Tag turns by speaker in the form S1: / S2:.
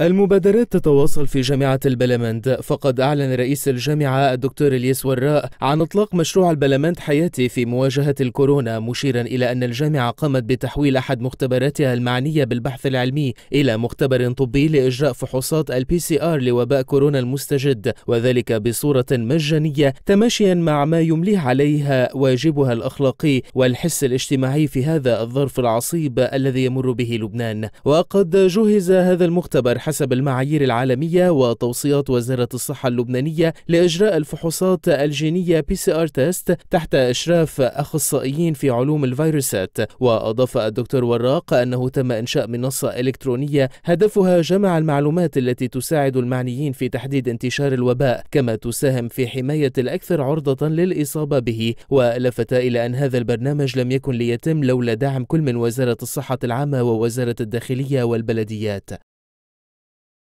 S1: المبادرات تتواصل في جامعة البلمند فقد أعلن رئيس الجامعة الدكتور الياس وراء عن إطلاق مشروع البلمند حياتي في مواجهة الكورونا مشيرا إلى أن الجامعة قامت بتحويل أحد مختبراتها المعنية بالبحث العلمي إلى مختبر طبي لإجراء فحوصات البي سي آر لوباء كورونا المستجد وذلك بصورة مجانية تماشيا مع ما يمليه عليها واجبها الأخلاقي والحس الاجتماعي في هذا الظرف العصيب الذي يمر به لبنان وقد جهز هذا المختبر حسب المعايير العالمية وتوصيات وزارة الصحة اللبنانية لإجراء الفحوصات الجينية بي سي آر تيست تحت إشراف أخصائيين في علوم الفيروسات وأضاف الدكتور وراق أنه تم إنشاء منصة إلكترونية هدفها جمع المعلومات التي تساعد المعنيين في تحديد انتشار الوباء كما تساهم في حماية الأكثر عرضة للإصابة به ولفت إلى أن هذا البرنامج لم يكن ليتم لولا دعم كل من وزارة الصحة العامة ووزارة الداخلية والبلديات